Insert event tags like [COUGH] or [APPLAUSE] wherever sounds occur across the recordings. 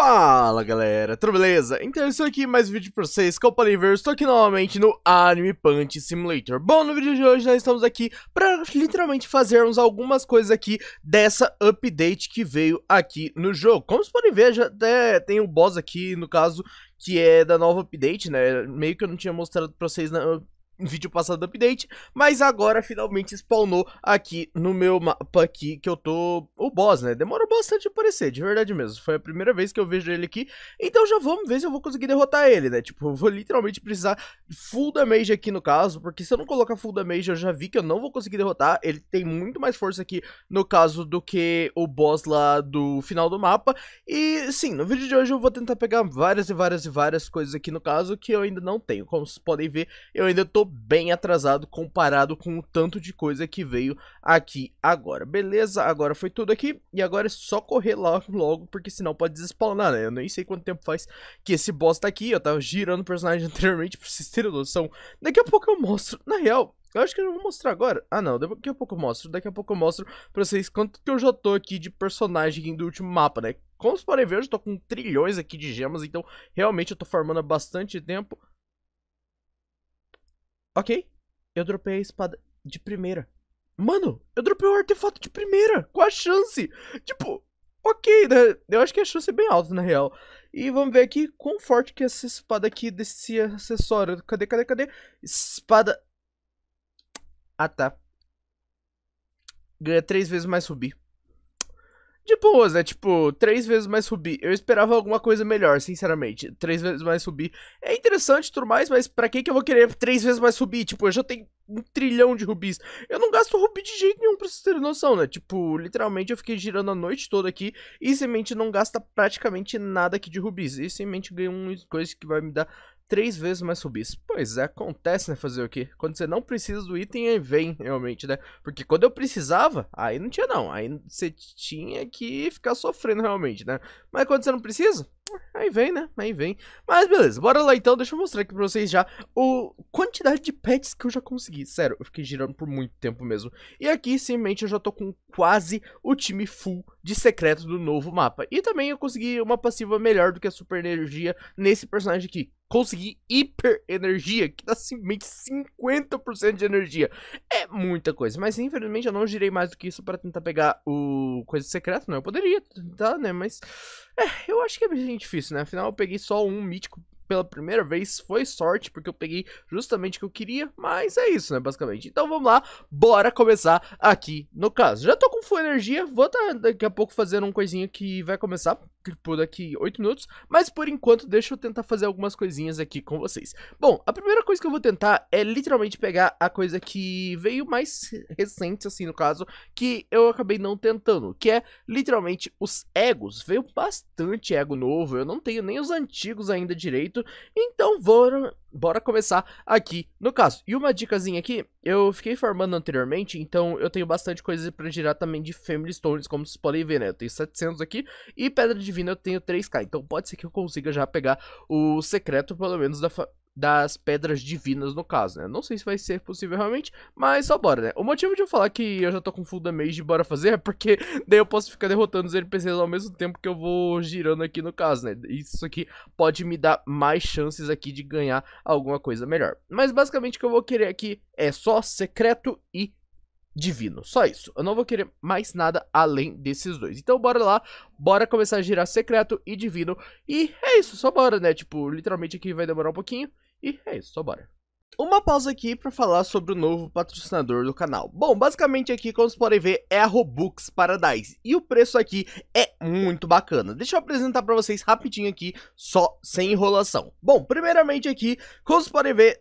Fala galera, tudo beleza? Então eu estou aqui mais um vídeo pra vocês, ver estou aqui novamente no Anime Punch Simulator Bom, no vídeo de hoje nós estamos aqui para literalmente fazermos algumas coisas aqui dessa update que veio aqui no jogo Como vocês podem ver, já até tem um boss aqui, no caso, que é da nova update, né? Meio que eu não tinha mostrado pra vocês na vídeo passado do update, mas agora finalmente spawnou aqui no meu mapa aqui que eu tô o boss, né? Demorou bastante a aparecer, de verdade mesmo. Foi a primeira vez que eu vejo ele aqui, então já vamos ver se eu vou conseguir derrotar ele, né? Tipo, eu vou literalmente precisar full damage aqui no caso, porque se eu não colocar full damage eu já vi que eu não vou conseguir derrotar. Ele tem muito mais força aqui no caso do que o boss lá do final do mapa. E sim, no vídeo de hoje eu vou tentar pegar várias e várias e várias coisas aqui no caso que eu ainda não tenho. Como vocês podem ver, eu ainda tô bem atrasado comparado com o tanto de coisa que veio aqui agora. Beleza, agora foi tudo aqui e agora é só correr lá logo, porque senão pode despawnar, né? Eu nem sei quanto tempo faz que esse boss tá aqui, eu tava girando o personagem [LAUGHS] anteriormente pra vocês terem noção. Daqui a pouco eu mostro, na real... Eu acho que eu vou mostrar agora. Ah, não. Daqui a pouco eu mostro. Daqui a pouco eu mostro pra vocês quanto que eu já tô aqui de personagem do último mapa, né? Como vocês podem ver, eu já tô com trilhões aqui de gemas, então realmente eu tô formando há bastante tempo. Ok, eu dropei a espada de primeira. Mano, eu dropei o artefato de primeira. Qual a chance? Tipo, ok, né? Eu acho que a chance é bem alta, na real. E vamos ver aqui quão forte que é essa espada aqui desse acessório. Cadê, cadê, cadê? Espada... Ah, tá. Ganha três vezes mais rubi de boas, né? Tipo, três vezes mais rubi. Eu esperava alguma coisa melhor, sinceramente. Três vezes mais rubi. É interessante e tudo mais, mas pra que que eu vou querer três vezes mais rubi? Tipo, eu já tenho um trilhão de rubis. Eu não gasto rubi de jeito nenhum, pra vocês terem noção, né? Tipo, literalmente eu fiquei girando a noite toda aqui e semente não gasta praticamente nada aqui de rubis. E semente ganha umas coisas que vai me dar três vezes mais rubis. Pois é, acontece, né, fazer o quê? Quando você não precisa do item, aí vem, realmente, né? Porque quando eu precisava, aí não tinha não. Aí você tinha que ficar sofrendo, realmente, né? Mas quando você não precisa, aí vem, né? Aí vem. Mas beleza, bora lá então. Deixa eu mostrar aqui pra vocês já o quantidade de pets que eu já consegui. Sério, eu fiquei girando por muito tempo mesmo. E aqui, simplesmente, eu já tô com quase o time full de secreto do novo mapa. E também eu consegui uma passiva melhor do que a super energia nesse personagem aqui, conseguir hiper energia, que dá meio 50% de energia. É muita coisa, mas infelizmente eu não girei mais do que isso para tentar pegar o coisa secreta, né? Eu poderia tentar, né? Mas é, eu acho que é bem difícil, né? Afinal eu peguei só um mítico pela primeira vez, foi sorte, porque eu peguei justamente o que eu queria, mas é isso, né, basicamente. Então vamos lá, bora começar aqui no caso. Já tô com full energia, vou tá daqui a pouco fazendo um coisinha que vai começar por daqui 8 minutos, mas por enquanto deixa eu tentar fazer algumas coisinhas aqui com vocês. Bom, a primeira coisa que eu vou tentar é literalmente pegar a coisa que veio mais [LAUGHS] recente, assim, no caso, que eu acabei não tentando, que é literalmente os egos. Veio bastante ego novo, eu não tenho nem os antigos ainda direito, então vou bora começar aqui no caso. E uma dicasinha aqui, eu fiquei formando anteriormente, então eu tenho bastante coisa para girar também de Family Stones, como vocês podem ver, né? Eu tenho 700 aqui e Pedra Divina eu tenho 3k, então pode ser que eu consiga já pegar o secreto, pelo menos, da, das pedras divinas, no caso, né? Não sei se vai ser possível realmente, mas só bora, né? O motivo de eu falar que eu já tô com full damage e bora fazer é porque [LAUGHS] daí eu posso ficar derrotando os NPCs ao mesmo tempo que eu vou girando aqui no caso, né? Isso aqui pode me dar mais chances aqui de ganhar alguma coisa melhor. Mas basicamente o que eu vou querer aqui é só secreto e divino. Só isso. Eu não vou querer mais nada além desses dois. Então bora lá, bora começar a girar secreto e divino. E é isso, só bora, né? Tipo, literalmente aqui vai demorar um pouquinho. E é isso, só bora. Uma pausa aqui para falar sobre o novo patrocinador do canal. Bom, basicamente aqui, como vocês podem ver, é a Robux Paradise. E o preço aqui é muito bacana. Deixa eu apresentar para vocês rapidinho aqui, só sem enrolação. Bom, primeiramente aqui, como vocês podem ver,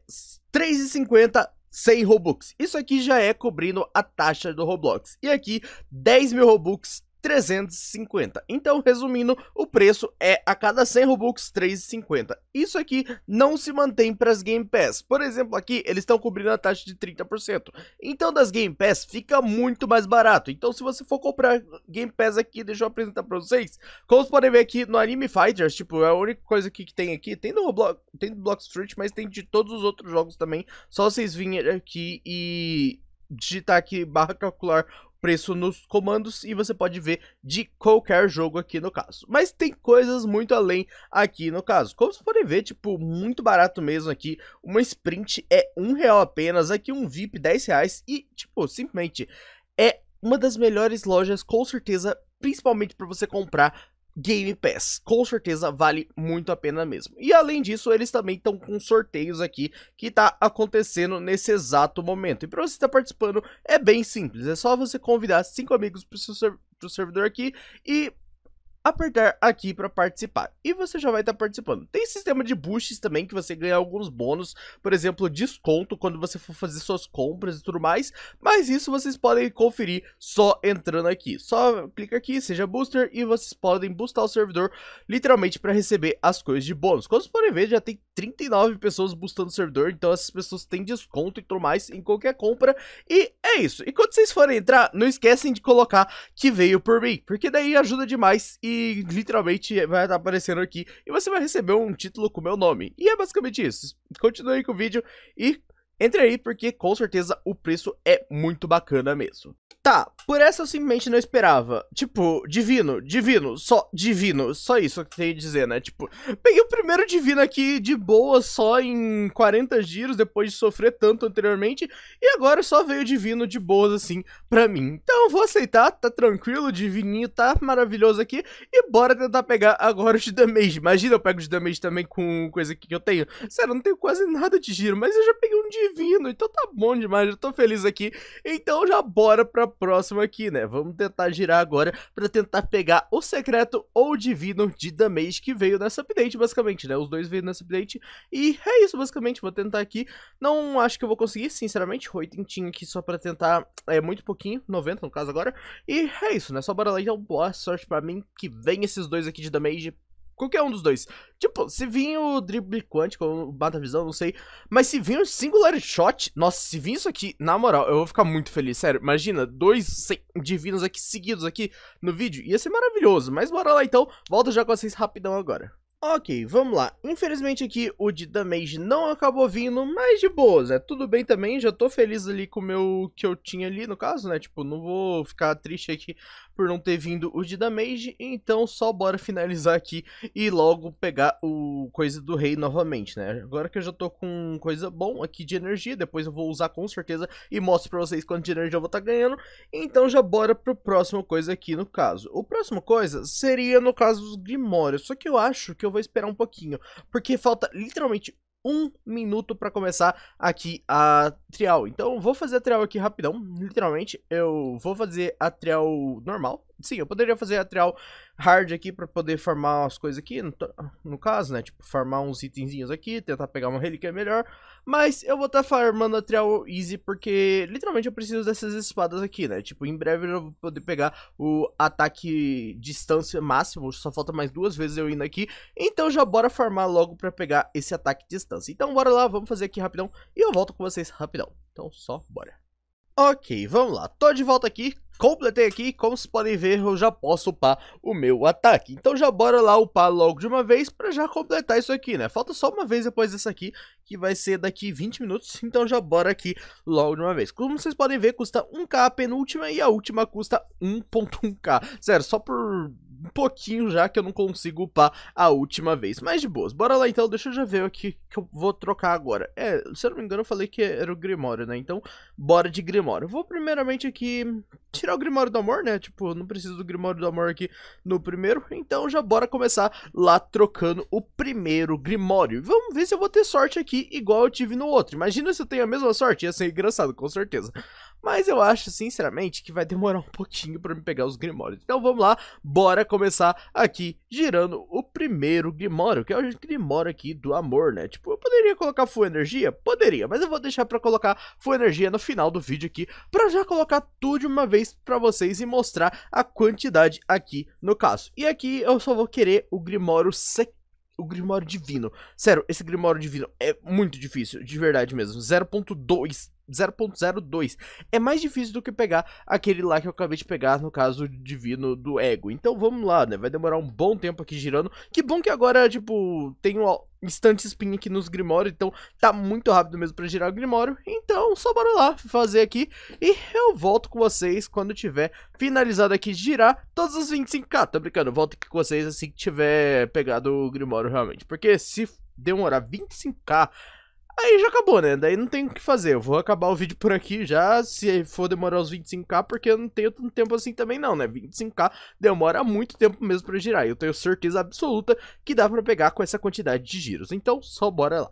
3,50 sem Robux. Isso aqui já é cobrindo a taxa do Roblox. E aqui, 10 mil Robux, 350. Então, resumindo, o preço é a cada 100 Robux 3,50. Isso aqui não se mantém para as Game Pass. Por exemplo, aqui eles estão cobrindo a taxa de 30%. Então, das Game Pass fica muito mais barato. Então, se você for comprar Game Pass aqui, deixa eu apresentar para vocês. Como vocês podem ver aqui no Anime Fighters, tipo, é a única coisa aqui que tem aqui. Tem no Roblox, tem do Block Street, mas tem de todos os outros jogos também. Só vocês virem aqui e digitar aqui barra calcular preço nos comandos e você pode ver de qualquer jogo aqui no caso. Mas tem coisas muito além aqui no caso. Como vocês podem ver, tipo, muito barato mesmo aqui. Uma sprint é um real apenas, aqui um VIP 10 reais e, tipo, simplesmente é uma das melhores lojas, com certeza, principalmente para você comprar Game Pass. Com certeza vale muito a pena mesmo. E além disso, eles também estão com sorteios aqui que está acontecendo nesse exato momento. E para você estar tá participando é bem simples, é só você convidar cinco amigos para o seu servidor aqui e apertar aqui para participar. E você já vai estar tá participando. Tem sistema de boosts também que você ganha alguns bônus, por exemplo, desconto quando você for fazer suas compras e tudo mais, mas isso vocês podem conferir só entrando aqui. Só clica aqui, seja booster e vocês podem boostar o servidor literalmente para receber as coisas de bônus. Como vocês podem ver, já tem 39 pessoas boostando o servidor, então essas pessoas têm desconto e tudo mais em qualquer compra. E é isso. E quando vocês forem entrar, não esquecem de colocar que veio por mim, porque daí ajuda demais e literalmente vai estar tá aparecendo aqui e você vai receber um título com meu nome. E é basicamente isso. Continue aí com o vídeo e entre aí porque com certeza o preço é muito bacana mesmo. Tá, por essa eu simplesmente não esperava. Tipo, divino, divino, só divino. Só isso que tem a dizer, né? Tipo, peguei o primeiro divino aqui de boa só em 40 giros, depois de sofrer tanto anteriormente, e agora só veio divino de boas assim pra mim. Então vou aceitar, tá tranquilo, divininho tá maravilhoso aqui, e bora tentar pegar agora o de damage. Imagina eu pego o de damage também com coisa que eu tenho. Sério, eu não tenho quase nada de giro, mas eu já peguei um divino, então tá bom demais, eu tô feliz aqui. Então já bora pra próximo aqui, né? Vamos tentar girar agora para tentar pegar o secreto ou divino de Damage que veio nessa update, basicamente, né? Os dois veio nessa update e é isso, basicamente. Vou tentar aqui. Não acho que eu vou conseguir, sinceramente. Oitentinho aqui só para tentar, é muito pouquinho, 90 no caso agora. E é isso, né? Só bora lá então, boa sorte para mim que vem esses dois aqui de Damage Qualquer um dos dois. Tipo, se vir o drible quântico, ou mata-visão, não sei. Mas se vir o singular shot, nossa, se vir isso aqui, na moral, eu vou ficar muito feliz. Sério, imagina, dois divinos aqui seguidos aqui no vídeo. Ia ser maravilhoso. Mas bora lá então, volto já com vocês rapidão agora. Ok, vamos lá. Infelizmente aqui o de Damage não acabou vindo, mas de boas, né? Tudo bem também, já tô feliz ali com o meu que eu tinha ali, no caso, né? Tipo, não vou ficar triste aqui por não ter vindo o de damage, então só bora finalizar aqui e logo pegar o coisa do rei novamente, né? Agora que eu já tô com coisa bom aqui de energia, depois eu vou usar com certeza e mostro pra vocês quanto de energia eu vou estar tá ganhando, então já bora pro próximo coisa aqui no caso. O próximo coisa seria no caso dos Grimórios, só que eu acho que eu vou esperar um pouquinho, porque falta literalmente um minuto para começar aqui a trial. Então, vou fazer a trial aqui rapidão, literalmente. Eu vou fazer a trial normal. Sim, eu poderia fazer a trial hard aqui para poder farmar as coisas aqui, no, no, caso, né? Tipo, farmar uns itenzinhos aqui, tentar pegar uma relíquia melhor. Mas eu vou estar tá farmando a Trial Easy porque, literalmente, eu preciso dessas espadas aqui, né? Tipo, em breve eu vou poder pegar o ataque distância máximo, só falta mais duas vezes eu indo aqui. Então já bora farmar logo para pegar esse ataque distância. Então bora lá, vamos fazer aqui rapidão e eu volto com vocês rapidão. Então só bora. Ok, vamos lá. Tô de volta aqui, completei aqui, como vocês podem ver, eu já posso upar o meu ataque. Então já bora lá upar logo de uma vez pra já completar isso aqui, né? Falta só uma vez depois dessa aqui, que vai ser daqui 20 minutos, [LAUGHS] então já bora aqui logo de uma vez. Como vocês podem ver, custa 1k a penúltima e a última custa 1.1k. Sério, só por um pouquinho já que eu não consigo upar a última vez. Mas de boas, bora lá então, deixa eu já ver aqui que eu vou trocar agora. É, se eu não me engano eu falei que era o Grimório, né? Então, bora de Grimório. Vou primeiramente aqui tirar o Grimório do Amor, né? Tipo, não preciso do Grimório do Amor aqui no primeiro, então já bora começar lá trocando o primeiro Grimório. Vamos ver se eu vou ter sorte aqui igual eu tive no outro. Imagina se eu tenho a mesma sorte, ia ser engraçado, com certeza. Mas eu acho, sinceramente, que vai demorar um pouquinho para me pegar os Grimórios. Então vamos lá, bora começar aqui girando o primeiro Grimório, que é o Grimório aqui do amor, né? Tipo, eu poderia colocar Full Energia? Poderia, mas eu vou deixar para colocar Full Energia no final do vídeo aqui, para já colocar tudo de uma vez para vocês e mostrar a quantidade aqui no caso. E aqui eu só vou querer o Grimório secreto o Grimório Divino. Sério, esse Grimório Divino é muito difícil, de verdade mesmo. 0.2 0.02. É mais difícil do que pegar aquele lá que eu acabei de pegar, no caso divino do ego. Então vamos lá, né? Vai demorar um bom tempo aqui girando. Que bom que agora, tipo, tem um instante spin aqui nos grimórios. então tá muito rápido mesmo pra girar o Grimório. Então só bora lá fazer aqui e eu volto com vocês quando tiver finalizado aqui girar todos os 25k. Ah, tô brincando, volto aqui com vocês assim que tiver pegado o Grimório realmente. Porque se demorar 25k Aí já acabou, né? Daí não tem o que fazer. Eu vou acabar o vídeo por aqui já, se for demorar os 25k, porque eu não tenho tanto tempo assim também não, né? 25k demora muito tempo mesmo pra girar. Eu tenho certeza absoluta que dá pra pegar com essa quantidade de giros. Então, só bora lá.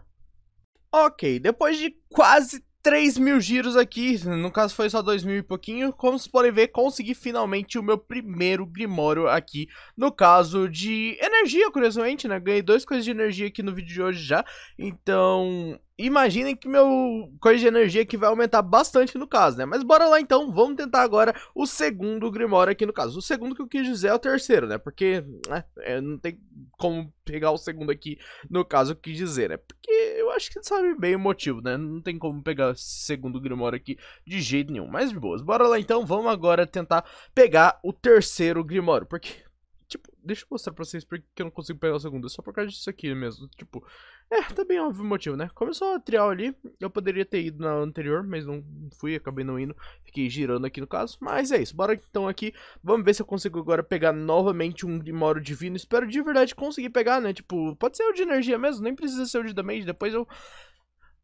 Ok, depois de quase 3 mil giros aqui, no caso foi só 2 mil e pouquinho, como vocês podem ver, consegui finalmente o meu primeiro Grimório aqui, no caso de energia, curiosamente, né, ganhei duas coisas de energia aqui no vídeo de hoje já, então imaginem que meu coisa de energia que vai aumentar bastante no caso, né? Mas bora lá então, vamos tentar agora o segundo Grimório aqui no caso. O segundo que eu quis dizer é o terceiro, né? Porque né, é, não tem como pegar o segundo aqui no caso o que dizer, né? Porque eu acho que sabe bem o motivo, né? Não tem como pegar esse segundo Grimório aqui de jeito nenhum. Mas de boas, bora lá então, vamos agora tentar pegar o terceiro Grimório, porque... Tipo, deixa eu mostrar pra vocês porque eu não consigo pegar o segundo, é só por causa disso aqui mesmo, tipo... É, também é óbvio o motivo, né? Começou a trial ali, eu poderia ter ido na anterior, mas não fui, acabei não indo, fiquei girando aqui no caso. Mas é isso, bora então aqui, vamos ver se eu consigo agora pegar novamente um Moro Divino. Espero de verdade conseguir pegar, né? Tipo, pode ser o de energia mesmo, nem precisa ser o de damage, depois eu...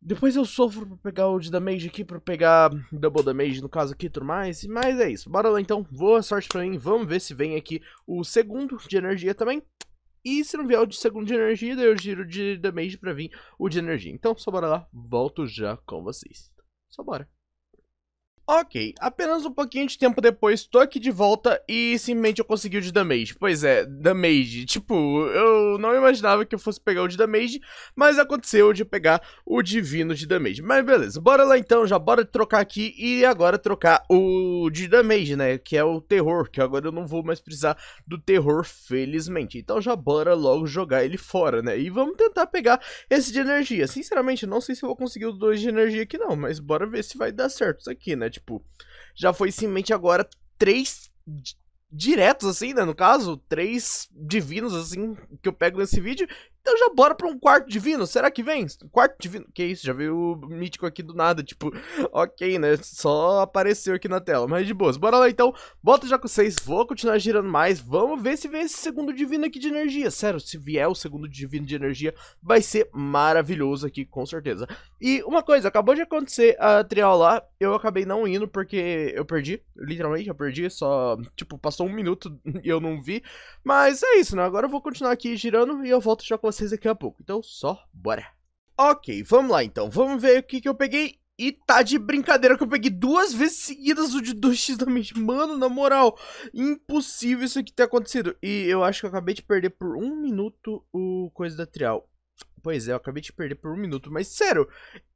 Depois eu sofro pra pegar o de damage aqui, pra pegar double damage no caso aqui e tudo mais, mas é isso. Bora lá então, boa sorte pra mim, vamos ver se vem aqui o segundo de energia também. E se não vier o de segundo de energia, daí eu giro de damage pra vir o de energia. Então, só bora lá, volto já com vocês. Só bora. Ok, apenas um pouquinho de tempo depois, tô aqui de volta e simplesmente eu consegui o de damage. Pois é, damage, tipo, eu não imaginava que eu fosse pegar o de damage, mas aconteceu de pegar o divino de damage. Mas beleza, bora lá então, já bora trocar aqui e agora trocar o de damage, né, que é o terror, que agora eu não vou mais precisar do terror, felizmente. Então já bora logo jogar ele fora, né, e vamos tentar pegar esse de energia. Sinceramente, não sei se eu vou conseguir o 2 de energia aqui não, mas bora ver se vai dar certo isso aqui, né, tipo, tipo, já foi simplesmente agora três diretos, assim, né? No caso, três divinos, assim, que eu pego nesse vídeo. Então já bora pra um quarto divino. Será que vem? Quarto divino. Que isso, já veio o mítico aqui do nada. Tipo, ok, né? Só apareceu aqui na tela. Mas de boas. Bora lá então. Bota já com vocês. Vou continuar girando mais. Vamos ver se vem esse segundo divino aqui de energia. Sério, se vier o segundo divino de energia, vai ser maravilhoso aqui, com certeza. E uma coisa, acabou de acontecer a trial lá. Eu acabei não indo porque eu perdi. Literalmente, eu perdi. Só, tipo, passou um minuto [LAUGHS] e eu não vi. Mas é isso, né? Agora eu vou continuar aqui girando e eu volto já com vocês daqui a pouco, então só bora. Ok, vamos lá então, vamos ver o que, que eu peguei e tá de brincadeira que eu peguei duas vezes seguidas o de 2x da mente. Mano, na moral, impossível isso aqui ter acontecido. E eu acho que eu acabei de perder por um minuto o coisa da trial. Pois é, eu acabei de perder por um minuto, mas sério,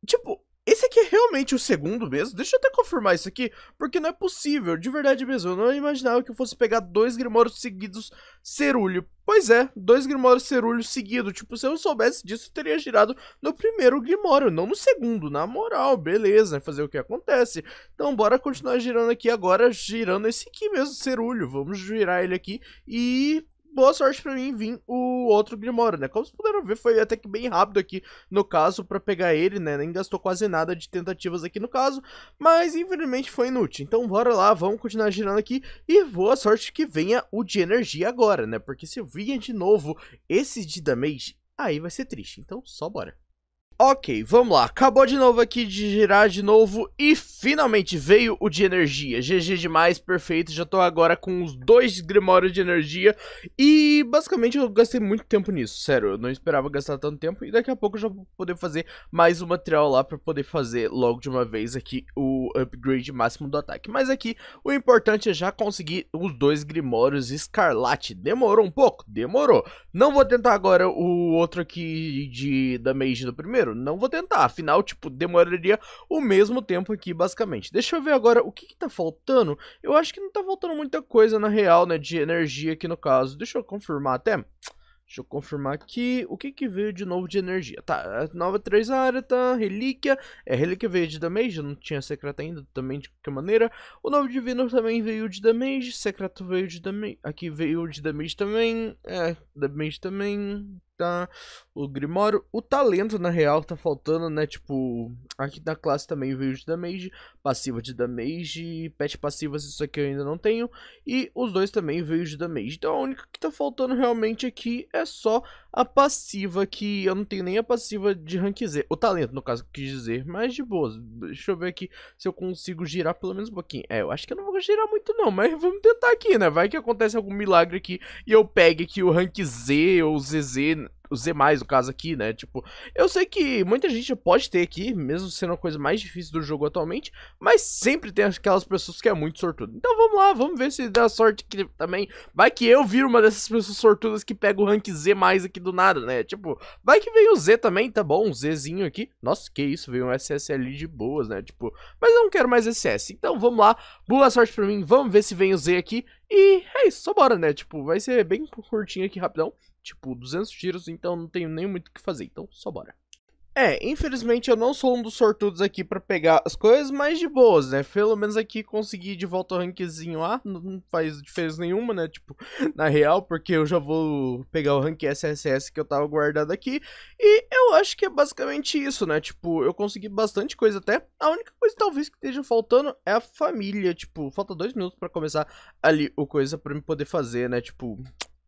tipo, esse aqui é realmente o segundo mesmo? Deixa eu até confirmar isso aqui, porque não é possível, de verdade mesmo. Eu não imaginava que eu fosse pegar dois Grimórios seguidos cerulho. Pois é, dois Grimórios cerulho seguido. Tipo, se eu soubesse disso, eu teria girado no primeiro Grimório, não no segundo. Na moral, beleza, fazer o que acontece. Então, bora continuar girando aqui agora, girando esse aqui mesmo, cerulho. Vamos girar ele aqui e boa sorte para mim vir o outro Grimório, né? Como vocês puderam ver, foi até que bem rápido aqui no caso para pegar ele, né? Nem gastou quase nada de tentativas aqui no caso, mas infelizmente foi inútil. Então bora lá, vamos continuar girando aqui e boa sorte que venha o de energia agora, né? Porque se vier de novo esse de damage, aí vai ser triste. Então só bora. Ok, vamos lá. Acabou de novo aqui de girar de novo e finalmente veio o de energia. GG demais, perfeito. Já tô agora com os dois Grimórios de energia e basicamente eu gastei muito tempo nisso. Sério, eu não esperava gastar tanto tempo e daqui a pouco eu já vou poder fazer mais um material lá pra poder fazer logo de uma vez aqui o upgrade máximo do ataque. Mas aqui o importante é já conseguir os dois Grimórios Escarlate. Demorou um pouco? Demorou. Não vou tentar agora o outro aqui de damage do primeiro primeiro, não vou tentar. Afinal, tipo, demoraria o mesmo tempo aqui, basicamente. Deixa eu ver agora o que, que tá faltando. Eu acho que não tá faltando muita coisa, na real, né? De energia aqui no caso. Deixa eu confirmar até. Deixa eu confirmar aqui. O que que veio de novo de energia? Tá, é nova 3 área, tá? Relíquia. É, relíquia veio de damage. Não tinha secreto ainda também, de qualquer maneira. O novo divino também veio de damage. Secreto veio de damage. Aqui veio de damage também. É, damage também. Tá o Grimório. O talento, na real, tá faltando, né? Tipo, aqui na classe também veio de damage, passiva de damage, pet passivas, isso aqui eu ainda não tenho. E os dois também veio de damage. Então a única que tá faltando realmente aqui é só a passiva, que eu não tenho nem a passiva de rank Z. O talento, no caso, quis dizer. Mas de boas, deixa eu ver aqui se eu consigo girar pelo menos um pouquinho. É, eu acho que eu não vou girar muito não, mas vamos tentar aqui, né? Vai que acontece algum milagre aqui e eu pegue aqui o rank Z ou ZZ os demais, no caso aqui, né? Tipo, eu sei que muita gente pode ter aqui, mesmo sendo a coisa mais difícil do jogo atualmente, mas sempre tem aquelas pessoas que é muito sortudo. Então vamos lá, vamos ver se dá sorte aqui também. Vai que eu viro uma dessas pessoas sortudas que pega o rank Z mais aqui do nada, né? Tipo, vai que vem o Z também, tá bom? Um Zzinho aqui. Nossa, que isso, veio um SS ali de boas, né? Tipo, mas eu não quero mais SS. Então vamos lá, boa sorte pra mim, vamos ver se vem o Z aqui. E é isso, só bora, né? Tipo, vai ser bem curtinho aqui, rapidão tipo, 200 tiros, então não tenho nem muito o que fazer, então só bora. É, infelizmente eu não sou um dos sortudos aqui pra pegar as coisas mais de boas, né? Pelo menos aqui consegui de volta o rankzinho A, não faz diferença nenhuma, né? Tipo, na real, porque eu já vou pegar o rank SSS que eu tava guardado aqui. E eu acho que é basicamente isso, né? Tipo, eu consegui bastante coisa até. A única coisa talvez que esteja faltando é a família. Tipo, falta dois minutos pra começar ali o coisa pra me poder fazer, né? Tipo,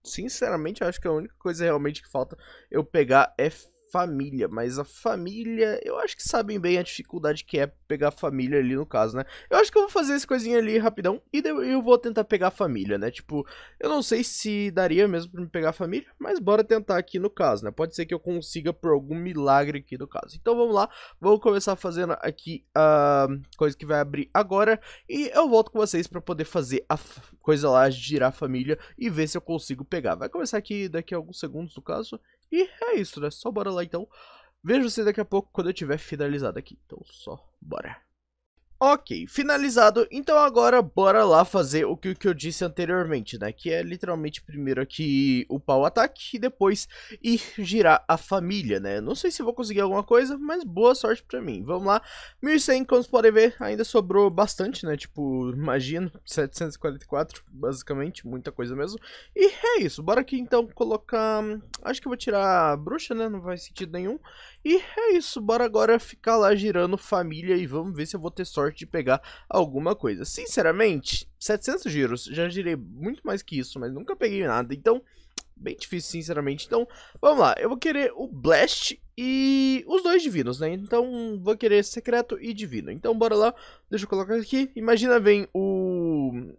Sinceramente, eu acho que a única coisa realmente que falta eu pegar é família, mas a família, eu acho que sabem bem a dificuldade que é pegar a família ali no caso, né? Eu acho que eu vou fazer essa coisinha ali rapidão e eu vou tentar pegar a família, né? Tipo, eu não sei se daria mesmo pra me pegar a família, mas bora tentar aqui no caso, né? Pode ser que eu consiga por algum milagre aqui no caso. Então vamos lá, vou começar fazendo aqui a coisa que vai abrir agora e eu volto com vocês pra poder fazer a coisa lá, girar a família e ver se eu consigo pegar. Vai começar aqui daqui a alguns segundos no caso e é isso, né? Só bora lá então. Vejo você daqui a pouco quando eu tiver finalizado aqui. Então só bora. Ok, finalizado, então agora bora lá fazer o que, o que, eu disse anteriormente, né, que é literalmente primeiro aqui upar o ataque e depois ir girar a família, né, não sei se vou conseguir alguma coisa, mas boa sorte pra mim, vamos lá, 1100, como vocês podem ver, ainda sobrou bastante, né, tipo, imagino, 744, [LAUGHS] basicamente, muita coisa mesmo, e é isso, bora aqui então colocar, hum, acho que eu vou tirar a bruxa, né, não faz sentido nenhum, e é isso, bora agora ficar lá girando família e vamos ver se eu vou ter sorte de pegar alguma coisa. Sinceramente, 700 giros, já girei muito mais que isso, mas nunca peguei nada, então bem difícil, sinceramente. Então, vamos lá, eu vou querer o Blast e os dois divinos, né? Então, vou querer secreto e divino. Então, bora lá, deixa eu colocar aqui. Imagina, vem o...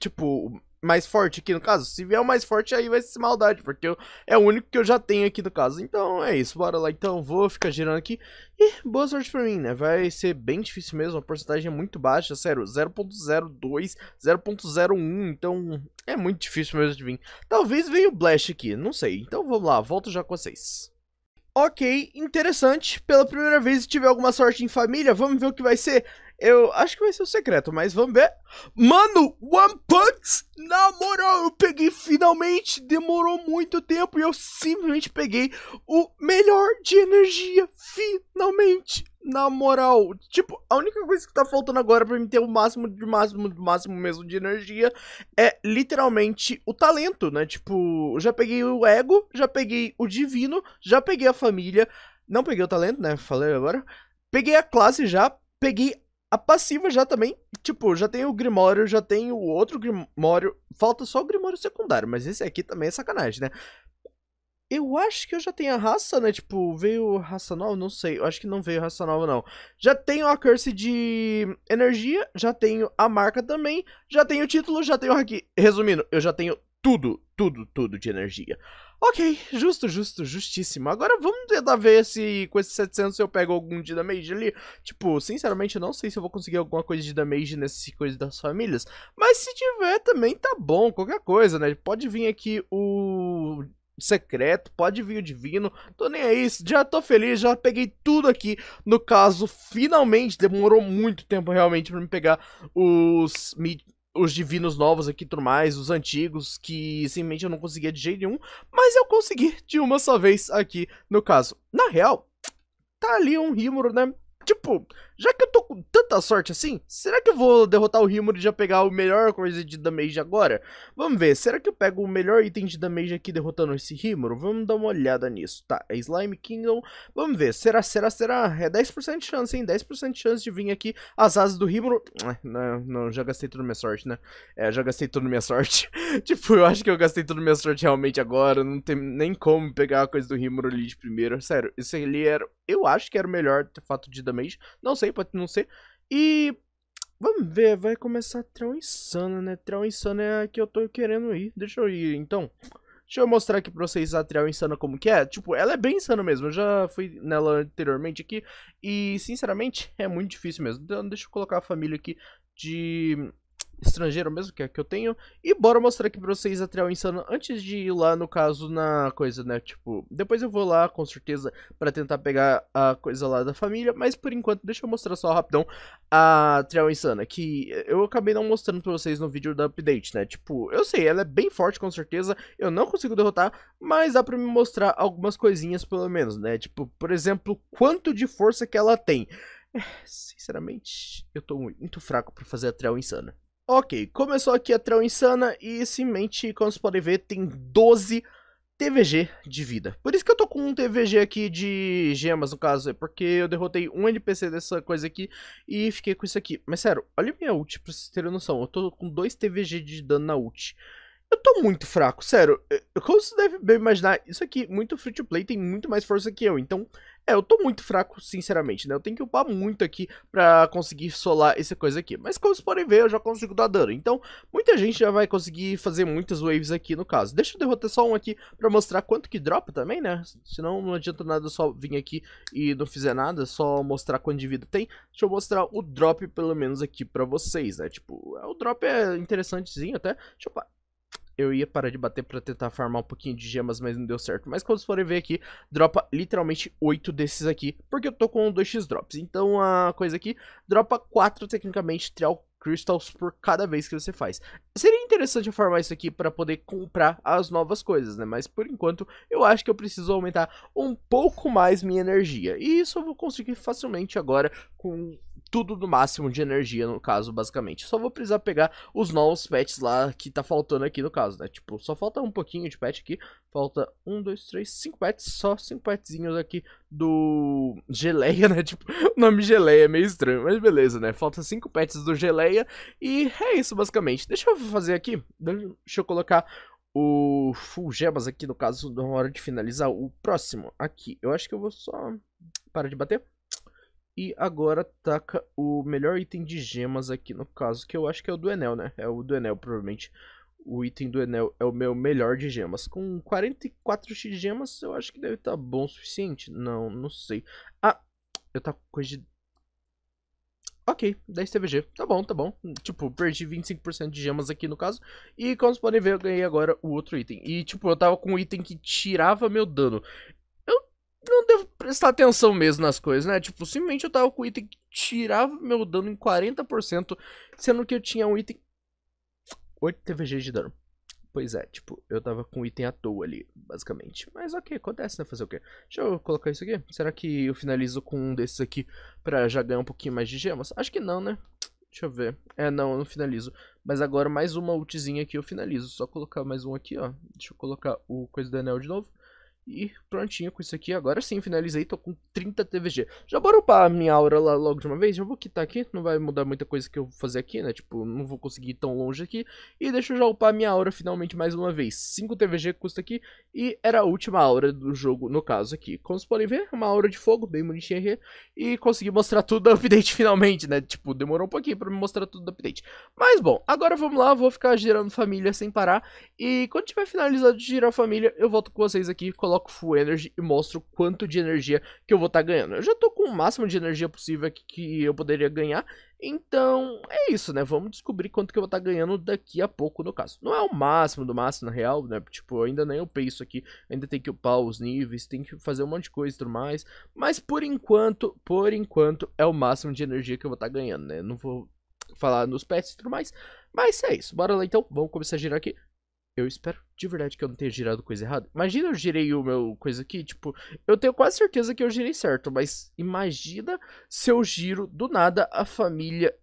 tipo, mais forte aqui no caso. Se vier o mais forte, aí vai ser maldade, porque eu, é o único que eu já tenho aqui no caso. Então é isso, bora lá. Então vou ficar girando aqui e boa sorte pra mim, né? Vai ser bem difícil mesmo, a porcentagem é muito baixa, sério, 0.02, 0.01, então é muito difícil mesmo de vir. Talvez venha o Blast aqui, não sei. Então vamos lá, volto já com vocês. Ok, interessante. Pela primeira vez, se tiver alguma sorte em família, vamos ver o que vai ser. Eu acho que vai ser o secreto, mas vamos ver. Mano, One Punch na moral, eu peguei finalmente, demorou muito tempo e eu simplesmente peguei o melhor de energia, finalmente. Na moral, tipo, a única coisa que tá faltando agora pra mim ter o máximo de máximo de máximo mesmo de energia é literalmente o talento, né? Tipo, já peguei o ego, já peguei o divino, já peguei a família, não peguei o talento, né? Falei agora. Peguei a classe já, peguei a passiva já também, tipo, já tem o Grimório, já tem o outro Grimório. Falta só o Grimório secundário, mas esse aqui também é sacanagem, né? Eu acho que eu já tenho a raça, né? Tipo, veio raça nova? Não sei. Eu acho que não veio raça nova, não. Já tenho a curse de energia, já tenho a marca também, já tenho o título, já tenho o haki. Resumindo, eu já tenho tudo, tudo, tudo de energia. Ok, justo, justo, justíssimo. Agora vamos tentar ver se com esses 700 eu pego algum de damage ali. Tipo, sinceramente eu não sei se eu vou conseguir alguma coisa de damage nesse coisas das famílias. Mas se tiver também tá bom, qualquer coisa, né? Pode vir aqui o secreto, pode vir o divino, tô nem aí, já tô feliz, já peguei tudo aqui, no caso, finalmente, demorou muito tempo realmente pra me pegar os os divinos novos aqui tudo mais, os antigos, que simplesmente eu não conseguia de jeito nenhum, mas eu consegui [LAUGHS] de uma só vez aqui no caso. Na real, tá ali um rímuro, né? Tipo, já que eu tô com tanta sorte assim, será que eu vou derrotar o Rimuru e já pegar o melhor coisa de damage agora? Vamos ver, será que eu pego o melhor item de damage aqui derrotando esse Rimuru? Vamos dar uma olhada nisso, tá, é Slime Kingdom, vamos ver, será, será, será? É 10% de chance, hein, 10% de chance de vir aqui as asas do Rimuru, ah, não, não, já gastei tudo minha sorte, né, é, já gastei tudo minha sorte, [LAUGHS] tipo, eu acho que eu gastei tudo minha sorte realmente agora, não tem nem como pegar a coisa do Rimuru ali de primeiro, sério, esse ali era, eu acho que era o melhor fato de damage, não sei, sair, pode não ser. E vamos ver, vai começar a Trial Insana, né? trão Insana é a que eu tô querendo ir. Deixa eu ir, então. Deixa eu mostrar aqui pra vocês a Trial Insana como que é. Tipo, ela é bem insana mesmo. Eu já fui nela anteriormente aqui. E, sinceramente, é muito difícil mesmo. Então, deixa eu colocar a família aqui de estrangeiro mesmo, que é que eu tenho. E bora mostrar aqui pra vocês a trial insana antes de ir lá, no caso, na coisa, né? Tipo, depois eu vou lá, com certeza, pra tentar pegar a coisa lá da família. Mas por enquanto, deixa eu mostrar só rapidão a trial insana, que eu acabei não mostrando pra vocês no vídeo da update, né? Tipo, eu sei, ela é bem forte, com certeza. Eu não consigo derrotar, mas dá pra me mostrar algumas coisinhas, pelo menos, né? Tipo, por exemplo, quanto de força que ela tem. É, sinceramente, eu tô muito fraco pra fazer a trial insana. Ok, começou aqui a Trão Insana e simplesmente, como vocês podem ver, tem 12 TVG de vida. Por isso que eu tô com um TVG aqui de gemas, no caso, é porque eu derrotei um NPC dessa coisa aqui e fiquei com isso aqui. Mas sério, olha minha ult pra vocês terem noção, eu tô com dois TVG de dano na ult. Eu tô muito fraco, sério, como vocês devem imaginar, isso aqui, muito free to play, tem muito mais força que eu, então... É, eu tô muito fraco, sinceramente, né? Eu tenho que upar muito aqui pra conseguir solar essa coisa aqui. Mas como vocês podem ver, eu já consigo dar dano. Então, muita gente já vai conseguir fazer muitas waves aqui no caso. Deixa eu derrotar só um aqui pra mostrar quanto que dropa também, né? Senão não adianta nada só vir aqui e não fizer nada, só mostrar quanto de vida tem. Deixa eu mostrar o drop pelo menos aqui pra vocês, né? Tipo, é, o drop é interessantezinho até. Deixa eu eu ia parar de bater pra tentar farmar um pouquinho de gemas, mas não deu certo. Mas quando vocês forem ver aqui, dropa literalmente 8 desses aqui, porque eu tô com 2x drops. Então a coisa aqui, dropa 4 tecnicamente Trial Crystals por cada vez que você faz. Seria interessante farmar isso aqui para poder comprar as novas coisas, né? Mas por enquanto eu acho que eu preciso aumentar um pouco mais minha energia. E isso eu vou conseguir facilmente agora com tudo do máximo de energia, no caso, basicamente. Só vou precisar pegar os novos pets lá que tá faltando aqui no caso, né? Tipo, só falta um pouquinho de pet aqui. Falta um, dois, três, cinco pets. Só cinco petzinhos aqui do Geleia, [LAUGHS] né? Tipo, o nome Geleia é meio estranho, mas beleza, né? Falta cinco pets do Geleia. E é isso, basicamente. Deixa eu fazer aqui. Deixa eu colocar o Full Gemas aqui, no caso, na hora de finalizar o próximo aqui. Eu acho que eu vou só... Para de bater. E agora taca o melhor item de gemas aqui no caso, que eu acho que é o do Enel, né? É o do Enel, provavelmente. O item do Enel é o meu melhor de gemas. Com 44 de gemas, eu acho que deve estar tá bom o suficiente. Não, não sei. Ah, eu tava com coisa de... Ok, 10 TVG. Tá bom, tá bom. Tipo, perdi 25% de gemas aqui no caso. E como vocês podem ver, eu ganhei agora o outro item. E tipo, eu tava com um item que tirava meu dano não devo prestar atenção mesmo nas coisas, né? Tipo, simplesmente eu tava com o item que tirava meu dano em 40%, sendo que eu tinha um item 8 TVG de dano. Pois é, tipo, eu tava com um item à toa ali, basicamente. Mas ok, acontece, né? Fazer o quê? Deixa eu colocar isso aqui. Será que eu finalizo com um desses aqui pra já ganhar um pouquinho mais de gemas? Acho que não, né? Deixa eu ver. É, não, eu não finalizo. Mas agora mais uma ultzinha aqui eu finalizo. Só colocar mais um aqui, ó. Deixa eu colocar o coisa do anel de novo. E prontinho com isso aqui. Agora sim, finalizei. Tô com 30 TVG. Já bora upar a minha aura lá logo de uma vez. Já vou quitar aqui. Não vai mudar muita coisa que eu vou fazer aqui, né? Tipo, não vou conseguir ir tão longe aqui. E deixa eu já upar a minha aura finalmente mais uma vez. 5 TVG custa aqui. E era a última aura do jogo, no caso aqui. Como vocês podem ver, é uma aura de fogo, bem bonitinha aqui. E consegui mostrar tudo da [LAUGHS] update finalmente, né? Tipo, demorou um pouquinho pra me mostrar tudo da update. Mas bom, agora vamos lá. Vou ficar girando família sem parar. E quando tiver finalizado de girar família, eu volto com vocês aqui. Coloco coloco full energy e mostro quanto de energia que eu vou estar tá ganhando. Eu já estou com o máximo de energia possível aqui que eu poderia ganhar, então é isso, né? Vamos descobrir quanto que eu vou estar tá ganhando daqui a pouco, no caso. Não é o máximo do máximo, na real, né? Tipo, ainda nem upei isso aqui, ainda tem que upar os níveis, tem que fazer um monte de coisa e tudo mais. Mas por enquanto, por enquanto, é o máximo de energia que eu vou estar tá ganhando, né? Não vou falar nos pets e tudo mais. Mas é isso, bora lá então, vamos começar a girar aqui. Eu espero de verdade que eu não tenha girado coisa errada. Imagina eu girei o meu coisa aqui, tipo, eu tenho quase certeza que eu girei certo, mas imagina se eu giro do nada a família.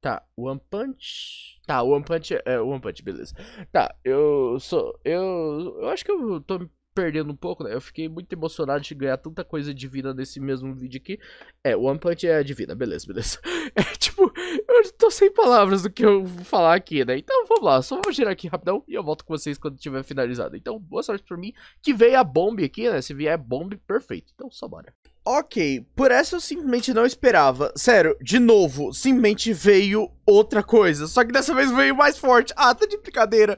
Tá, One Punch. Tá, One Punch é, é One Punch, beleza. Tá, eu sou. Eu, eu acho que eu tô me perdendo um pouco, né? Eu fiquei muito emocionado de ganhar tanta coisa divina nesse mesmo vídeo aqui. É, One Punch é divina, beleza, beleza. [LAUGHS] É tipo, eu estou sem palavras do que eu vou falar aqui, né? Então vamos lá, só vou girar aqui rapidão e eu volto com vocês quando tiver finalizado. Então boa sorte por mim, que veio a bomba aqui, né? Se vier bomba, perfeito. Então só bora. Ok, por essa eu simplesmente não esperava. Sério, de novo, simplesmente veio outra coisa. Só que dessa vez veio mais forte. Ah, tá de brincadeira.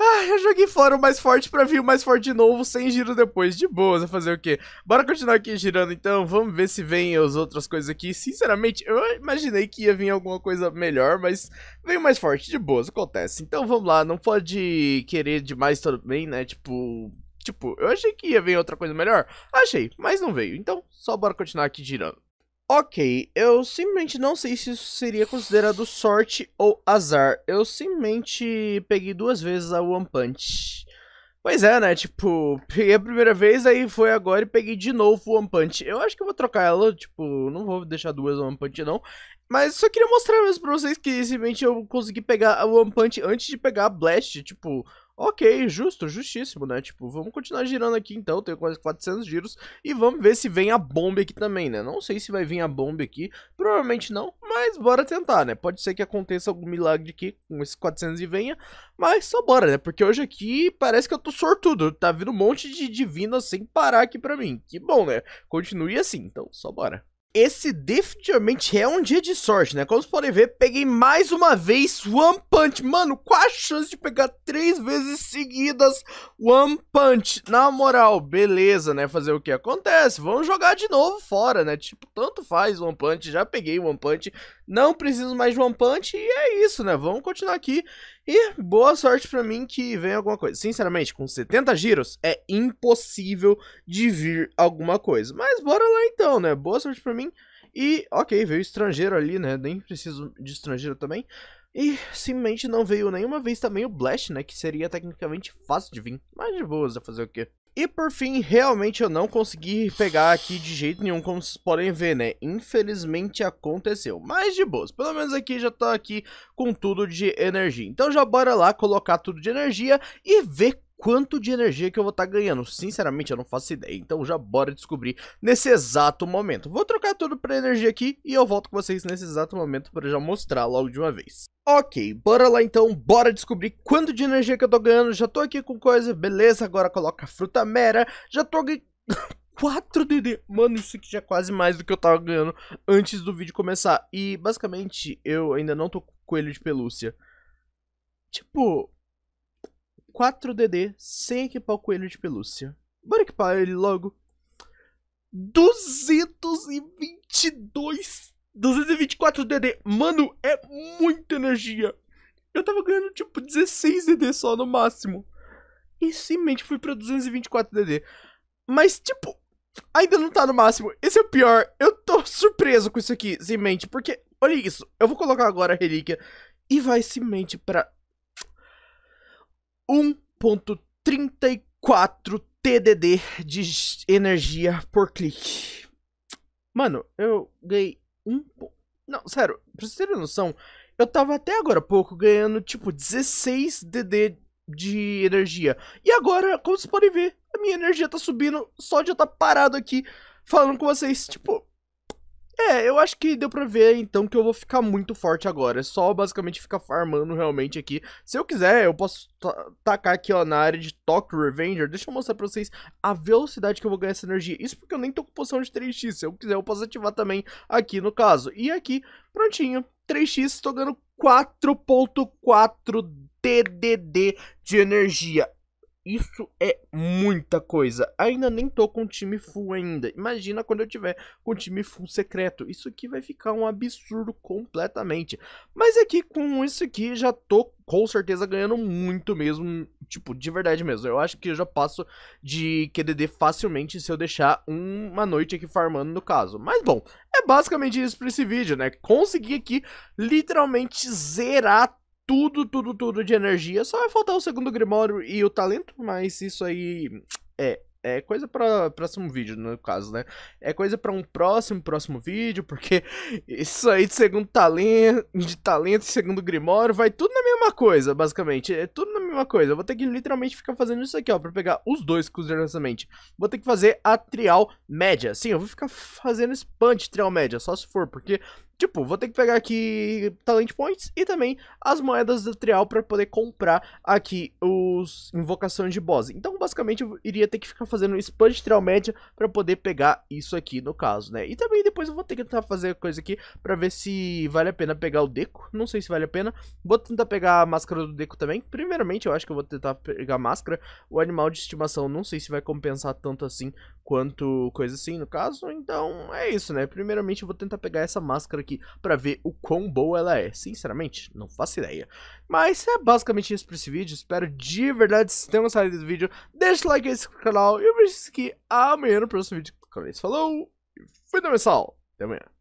Ah, eu joguei fora o mais forte pra vir o mais forte de novo, sem giro depois. De boas, vai fazer o quê? Bora continuar aqui girando então, vamos ver se vem as outras coisas aqui. Sinceramente, eu imaginei que ia vir alguma coisa melhor, mas veio mais forte. De boas, acontece. Então vamos lá, não pode querer demais também, né? Tipo, tipo, eu achei que ia vir outra coisa melhor. Achei, mas não veio. Então, só bora continuar aqui girando. Ok, eu simplesmente não sei se isso seria considerado sorte ou azar. Eu simplesmente peguei duas vezes a One Punch. Pois é, né? Tipo, [LAUGHS] peguei a primeira vez, aí foi agora e peguei de novo o One Punch. Eu acho que eu vou trocar ela, tipo, não vou deixar duas One Punch não. Mas só queria mostrar mesmo pra vocês que simplesmente eu consegui pegar a One Punch antes de pegar a Blast. Tipo, Ok, justo, justíssimo, né? Tipo, vamos continuar girando aqui então, tenho quase 400 giros. E vamos ver se vem a bomba aqui também, né? Não sei se vai vir a bomba aqui, provavelmente não, mas bora tentar, né? Pode ser que aconteça algum milagre aqui com esses 400 e venha, mas só bora, né? Porque hoje aqui parece que eu tô sortudo, tá vindo um monte de divina sem parar aqui pra mim. Que bom, né? Continue assim, então só bora. Esse definitivamente é um dia de sorte, né? Como vocês podem ver, peguei mais uma vez One Punch. Mano, qual a chance de pegar três vezes seguidas One Punch? Na moral, beleza, né? Fazer o que acontece. Vamos jogar de novo fora, né? Tipo, tanto faz One Punch. Já peguei One Punch. Não preciso mais de One Punch. E é isso, né? Vamos continuar aqui. E boa sorte para mim que venha alguma coisa. Sinceramente, com 70 giros é impossível de vir alguma coisa. Mas bora lá então, né? Boa sorte para mim. E, ok, veio estrangeiro ali, né? Nem preciso de estrangeiro também. E simplesmente não veio nenhuma vez também o Blast, né? Que seria tecnicamente fácil de vir. Mas de boas a fazer o quê? E por fim, realmente eu não consegui pegar aqui de jeito nenhum, como vocês podem ver, né? Infelizmente aconteceu, mas de boas. Pelo menos aqui já tô aqui com tudo de energia. Então já bora lá colocar tudo de energia e ver quanto de energia que eu vou estar tá ganhando. Sinceramente, eu não faço ideia, então já bora descobrir nesse exato momento. Vou trocar tudo pra energia aqui e eu volto com vocês nesse exato momento para já mostrar logo de uma vez. Ok, bora lá então, bora descobrir quanto de energia que eu tô ganhando. Já tô aqui com coisa, beleza, agora coloca a fruta mera. Já tô... 4DD. [COUGHS] Mano, isso aqui já é quase mais do que eu tava ganhando antes do vídeo começar. E, basicamente, eu ainda não tô com coelho de pelúcia. Tipo, 4DD sem equipar o coelho de pelúcia. Bora equipar ele logo. 222 224 DD. Mano, é muita energia. Eu tava ganhando tipo 16 DD só no máximo. E simplesmente fui pra 224 DD. Mas tipo, ainda não tá no máximo. Esse é o pior. Eu tô surpreso com isso aqui, simplesmente. Porque, olha isso. Eu vou colocar agora a relíquia. E vai simplesmente pra 1.34 TDD de energia por clique. Mano, eu ganhei um. Não, sério, pra vocês terem noção, eu tava até agora pouco ganhando tipo 16 DD de energia. E agora, como vocês podem ver, a minha energia tá subindo só de eu estar tá parado aqui falando com vocês. Tipo, é, eu acho que deu pra ver, então, que eu vou ficar muito forte agora. É só basicamente ficar farmando realmente aqui. Se eu quiser, eu posso tacar aqui, ó, na área de Talk Revenger. Deixa eu mostrar pra vocês a velocidade que eu vou ganhar essa energia. Isso porque eu nem tô com poção de 3x. Se eu quiser, eu posso ativar também aqui no caso. E aqui, prontinho. 3x, tô ganhando 4.4 DDD de energia. Isso é muita coisa. Ainda nem tô com o time full ainda. Imagina quando eu tiver com o time full secreto. Isso aqui vai ficar um absurdo completamente. Mas aqui é com isso aqui já tô com certeza ganhando muito mesmo. Tipo, de verdade mesmo. Eu acho que eu já passo de QDD facilmente se eu deixar uma noite aqui farmando no caso. Mas bom, é basicamente isso pra esse vídeo, né? Consegui aqui literalmente zerar tudo, tudo, tudo de energia. Só vai faltar o segundo Grimório e o talento, mas isso aí é é coisa para próximo vídeo, no caso, né? É coisa para um próximo, próximo vídeo, porque [LAUGHS] isso aí de segundo talento, de talento e segundo grimório, vai tudo na mesma coisa, basicamente. É tudo na mesma coisa. Eu vou ter que literalmente ficar fazendo isso aqui, ó, pra pegar os dois lançamento. Vou ter que fazer a trial média. Sim, eu vou ficar fazendo expand trial média, só se for, porque... Tipo, vou ter que pegar aqui Talent Points e também as moedas do trial para poder comprar aqui os invocações de boss. Então, basicamente, eu iria ter que ficar fazendo expand trial média para poder pegar isso aqui, no caso, né? E também depois eu vou ter que tentar fazer coisa aqui para ver se vale a pena pegar o Deco. Não sei se vale a pena. Vou tentar pegar a máscara do Deco também. Primeiramente, eu acho que eu vou tentar pegar máscara. O animal de estimação, não sei se vai compensar tanto assim quanto coisa assim, no caso. Então, é isso, né? Primeiramente, eu vou tentar pegar essa máscara aqui pra ver o quão boa ela é. Sinceramente, não faço ideia. Mas é basicamente isso pra esse vídeo. Espero de verdade que tenham gostado do vídeo. Deixa o like nesse canal e eu vejo isso aqui amanhã no próximo vídeo. Falou falou, fui do mensal. Até amanhã.